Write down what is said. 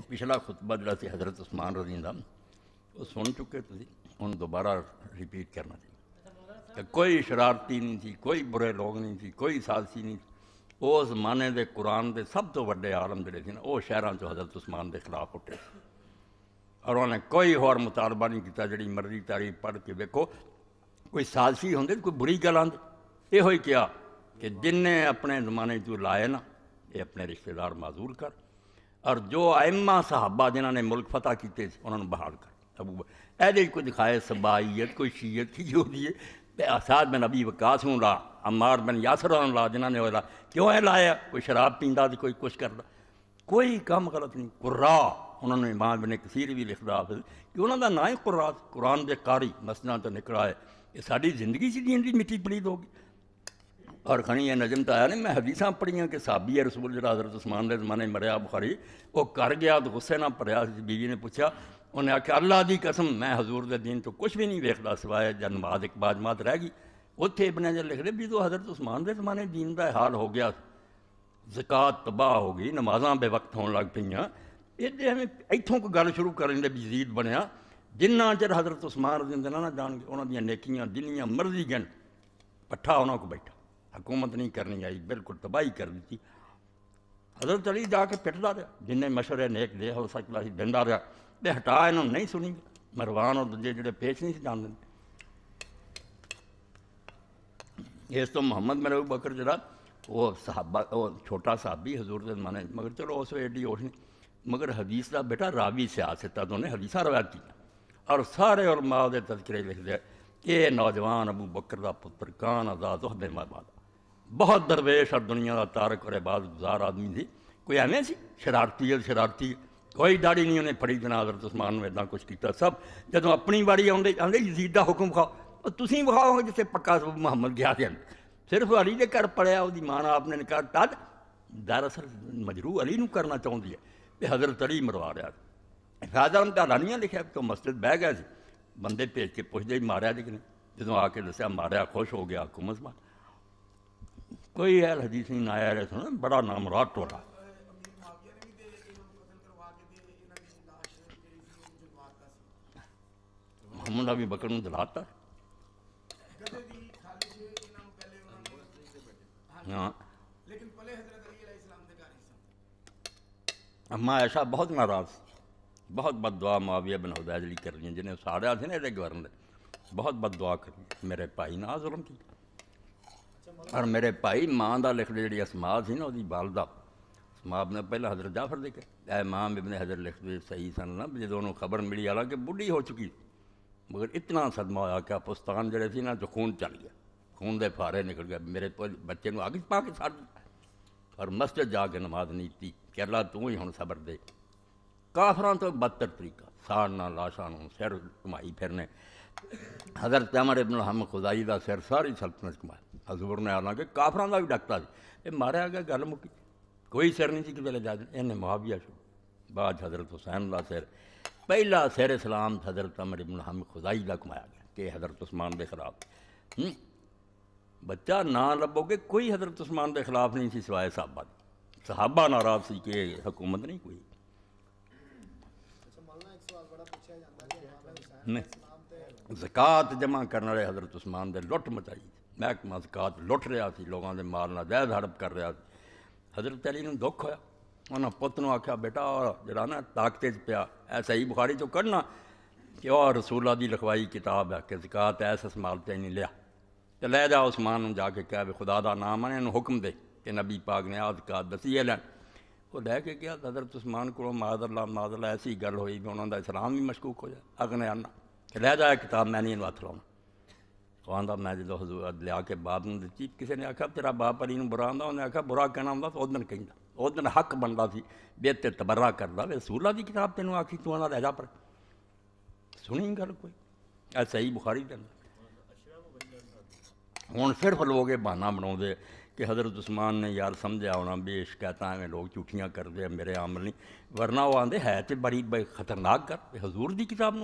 पिछला खुतबा जरा से हज़रत उस्मान रजी का वो सुन चुके हूँ दोबारा रिपीट करना चाहिए कोई शरारती नहीं थी कोई बुरे लोग नहीं थी कोई साजसी नहीं उस जमाने के कुरान के सब तो व्डे आलम जोड़े थे ना वो शहरों चो हज़रत उस्मान के खिलाफ उठे और उन्होंने कोई होर मुतालबा नहीं किया जी मर्जी तारीफ पढ़ के देखो कोई साजसी होंगे कोई बुरी गल आते यो ही कि जिन्हें अपने जमाने चो लाए ना ये अपने रिश्तेदार माजूर कर और जो अम्मा साहबा जिन्होंने मुल्क फतह किए उन्होंने बहाल कर अबू ए कुछ दिखाए सबाहियत कोई शीयत की जो दिए साथ बिन नबी वकास हूँ ला अमार बिन यासर ला जिन्होंने हो ला क्यों है लाया कोई शराब पींदा तो कोई कुछ करता कोई काम गलत नहीं कुर्रा उन्होंने मां बिन कसीर भी लिखता कि उन्होंने ना ही कुर्रा कुरान के कारी मसलों तो निकला है ये साड़ी जिंदगी से की मिट्टी पलीद होगी और खनी है नजम तो आया नहीं मैं हदीसा पढ़िया कि साबी है रसूल जरा हजरत उस्मान ने जमाने मरिया बुखारी वो कर गया तो गुस्से ना भरया बीवी ने पूछा उन्हें आख्या अल्लाह की कसम मैं हजूर के दिन तो कुछ भी नहीं वेखता सिवाय जनमाद एक बाजमात रह गई उत्थे इबन जल लिख रहे भी तो हजरत उस्मान के जमाने दीन का हाल हो गया जक़ात तबाह हो गई नमाजा बेवक्त होने लग पे ਇਹਦੇ इतों को गल शुरू ਸ਼ੁਰੂ ਕਰਨ बनया जिन्ना ਬਣਿਆ हजरत ਚਿਰ ਹਜ਼ਰਤ ਉਸਮਾਨ ਰਜ਼ੀ ਅੱਲਾਹ ਨਾ ਜਾਣ ਉਹਨਾਂ ਦੀਆਂ ਨੇਕੀਆਂ ਦਿਲੀਆਂ ਮਰਜ਼ੀ ਗਣ ਪੱਠਾ हकूमत नहीं करनी आई बिल्कुल तबाही कर दी हजरत अली जाके पिटदा रहा जिन्हें मशरे नेक दे हो सकता ही दिता रहा तो हटा इन्हों नहीं सुनी मरवान और दूजे जोड़े पेश नहीं जानते इस तो मुहम्मद मेरे बकर जरा वो सहाबा वो छोटा साहबी हजूर के माने मगर चलो उस एडी उठ नहीं मगर हदीस का बेटा रावी सियासता तो उन्हें हदीसा रवायत की और सारे और माओ के तस्करे लिखते ये नौजवान अबू बकर का पुत्र कान आजाद हदे मरवा बहुत दरवेश और दुनिया का तारक और बाद गुजार आदमी थी कोई एवं सी शरारती है शरारती कोई दाड़ी नहीं उन्हें फड़ी जना हजरत उस्मान ने इदा कुछ किया सब जो अपनी बारी आते आते यजीद का हुक्म खाओ तुम विखाओ जिसे पक्का मुहम्मद गया से सिर्फ अली के घर पड़िया वो मां आप ने तद दरअसल मजरू अली करना चाहती है कि हजरत अली मरवा रहा फायदा हम ढालानिया लिखा तो मस्जिद बह गया बंदे भेज के ही मारिया जी कि नहीं जो आके दसिया मारिया खुश हो गया हुकूमत मान कोई यार हदीस नहीं आया रे सुना बड़ा नामरात टोला मोहम्मद अभी बकर दिलाता हाँ अम्मा ऐसा बहुत नाराज बहुत बद दुआ माविया बिन हुदैद अली कर रही जिन्हें सारे थे ना गवर्नर बहुत बद दुआ करी मेरे भाई ना जुलम किया और मेरे भाई माँ का लिख जी समाध से ना वो बाल समाप ने पहला हजर जाफर लिखे ऐ माँ बिबने हजर लिखते सही सन ना जो खबर मिली हालांकि बुढ़ी हो चुकी मगर इतना सदमा हो क्या पुस्तान जोड़े थे ना जो खून चल गया खून के फारे निकल गया मेरे बच्चे अग पा के छा और मस्जिद जाके नमाज नीति केला तू ही हूँ सबर दे काफर तो बदतर तरीका साड़ना लाशा सिर घुमाई फिरने हजरत अमर इबन हम खुदाई का सिर सारी सल्तनत घुमाया हजूर ने आना के काफर का भी डाकता से मारा गया गल मुकी कोई सिर नहीं कि इन्हें मुआविया बाद हजरत हुसैन का सिर पहला सिर इस्लाम हजरत अमर इबन हम खुदाई का कमाया गया कि हजरत उस्मान के खिलाफ बच्चा ना लगोगे कोई हजरत उस्मान के खिलाफ नहीं सी सिवाए साहबा साहबा नाराज सी कि हुकूमत नहीं कोई नहीं जकत जमा करने वाले हजरत उस्मान ने लुट मचाई महकमा सकात लुट रहा लोगों के माल वैद हड़प कर रहा हजरत अली दुख होया उन्हें पुत आख्या बेटा और जरा ना ताकते पिया ए ही बुखारी चो कढ़ना कि वह रसूला की लिखवाई किताब है कि जकात ऐस समाल से नहीं लिया तो लै जा उस मान जाके कह भी खुदा का नाम आने हुक्म दे कि नबी पाग ने आ सिकात दसी है लैन वो लह के क्या हजरत उसमान को मादरला मादरला ऐसी गल हो भी इस्लाम भी मशकूक हो जाए अगने आना लह जाए किताब मैं नहीं इन हथ लाऊना ਖਵਾਂਦਾ ਮੈਂ ਜਦੋਂ ਹਜ਼ੂਰ ਲਿਆ ਕੇ ਬਾਪ ਨੂੰ ਦਿੱਤੀ ਕਿਸੇ ਨੇ ਆਖਿਆ ਤੇਰਾ ਬਾਪ ਅਲੀ ਨੂੰ ਬੁਰਾ ਆਂਦਾ ਉਹਨੇ ਆਖਿਆ ਬੁਰਾ ਕਹਿਣਾ ਹੁੰਦਾ ਤਾਂ ਉਹਦਨ ਕਹਿੰਦਾ ਉਹਦਨ ਹੱਕ ਬਣਦਾ ਸੀ ਬੇ ਤੇ ਤਬਰਾ ਕਰਦਾ ਵੇ ਸੂਲਾ ਦੀ ਕਿਤਾਬ ਤੈਨੂੰ ਆਖੀ ਤੂੰ ਆਂਦਾ ਲੈ ਜਾ ਪਰ ਸੁਣੀ ਗੱਲ ਕੋਈ ਐ ਸਹੀ ਬੁਖਾਰੀ ਦਾ ਹੁਣ ਸਿਰਫ ਲੋਗੇ ਬਹਾਨਾ ਬਣਾਉਂਦੇ कि हज़रत उस्मान ने यार समझा होना भी इश कहता है लोग झूठियाँ करते हैं मेरे आमल नहीं वरना वो आंदे है तो बड़ी बड़ी खतरनाक कर हजूर की किताब